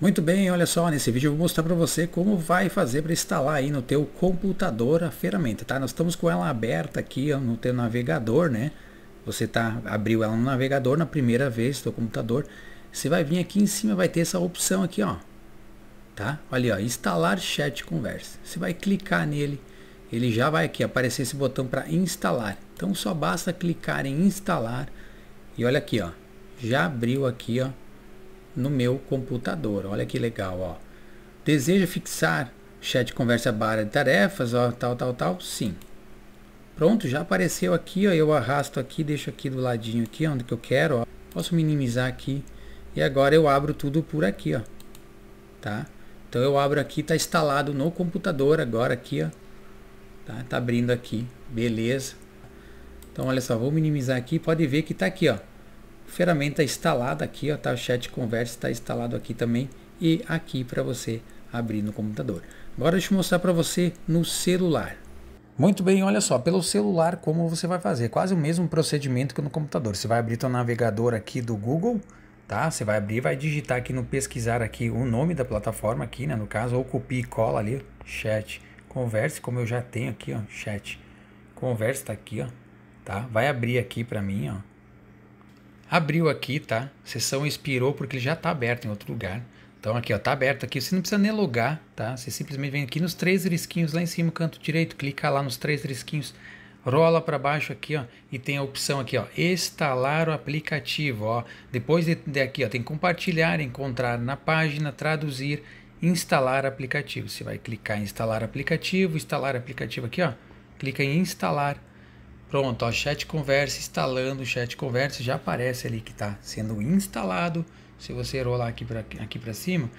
Muito bem, olha só, nesse vídeo eu vou mostrar para você como vai fazer para instalar aí no teu computador a ferramenta, tá? Nós estamos com ela aberta aqui no teu navegador, né? Você tá, abriu ela no navegador na primeira vez, teu computador. Você vai vir aqui em cima, vai ter essa opção aqui, ó. Tá? Olha, ó, instalar chat conversa. Você vai clicar nele, ele já vai aqui aparecer esse botão para instalar. Então só basta clicar em instalar e olha aqui, ó. Já abriu aqui, ó no meu computador. Olha que legal, ó. Deseja fixar chat conversa barra de tarefas, ó, tal, tal, tal? Sim. Pronto, já apareceu aqui, ó. Eu arrasto aqui, deixo aqui do ladinho aqui, onde que eu quero, ó. Posso minimizar aqui. E agora eu abro tudo por aqui, ó. Tá? Então eu abro aqui, tá instalado no computador agora aqui, ó. Tá, tá abrindo aqui. Beleza. Então olha só, vou minimizar aqui, pode ver que tá aqui, ó ferramenta instalada aqui, ó, tá? O chat conversa está instalado aqui também e aqui para você abrir no computador. Agora deixa eu mostrar para você no celular. Muito bem, olha só, pelo celular como você vai fazer, quase o mesmo procedimento que no computador. Você vai abrir seu navegador aqui do Google, tá? Você vai abrir, vai digitar aqui no pesquisar aqui o nome da plataforma aqui, né, no caso, ou copia e cola ali, chat, converse, como eu já tenho aqui, ó, chat. Converse tá aqui, ó, tá? Vai abrir aqui para mim, ó abriu aqui, tá? Sessão expirou porque ele já está aberto em outro lugar. Então aqui, ó, tá aberto aqui. Você não precisa nem logar, tá? Você simplesmente vem aqui nos três risquinhos lá em cima, canto direito, clica lá nos três risquinhos, rola para baixo aqui, ó, e tem a opção aqui, ó, instalar o aplicativo, ó. Depois de, de aqui, ó, tem compartilhar, encontrar na página, traduzir, instalar aplicativo. Você vai clicar em instalar aplicativo, instalar aplicativo aqui, ó. Clica em instalar Pronto, ó, chat conversa instalando, chat conversa já aparece ali que está sendo instalado. Se você rolar aqui para aqui para cima,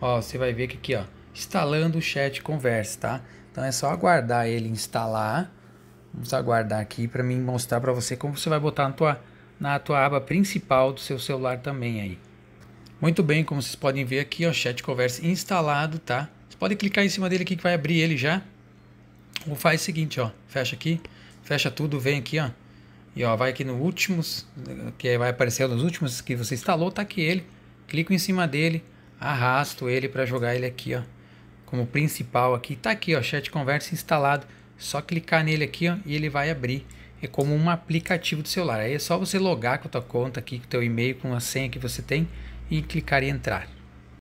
ó, você vai ver que aqui, ó, instalando o chat conversa, tá? Então é só aguardar ele instalar. Vamos aguardar aqui para mim mostrar para você como você vai botar na tua na tua aba principal do seu celular também aí. Muito bem, como vocês podem ver aqui, ó, chat conversa instalado, tá? Você pode clicar em cima dele aqui que vai abrir ele já. Ou faz o seguinte, ó, fecha aqui fecha tudo, vem aqui, ó. E ó, vai aqui no últimos, que é, vai aparecer nos últimos que você instalou, tá aqui ele. Clico em cima dele, arrasto ele para jogar ele aqui, ó. Como principal aqui, tá aqui, ó, chat conversa instalado. Só clicar nele aqui, ó, e ele vai abrir. É como um aplicativo do celular. Aí é só você logar com a tua conta aqui, com o teu e-mail, com a senha que você tem e clicar em entrar.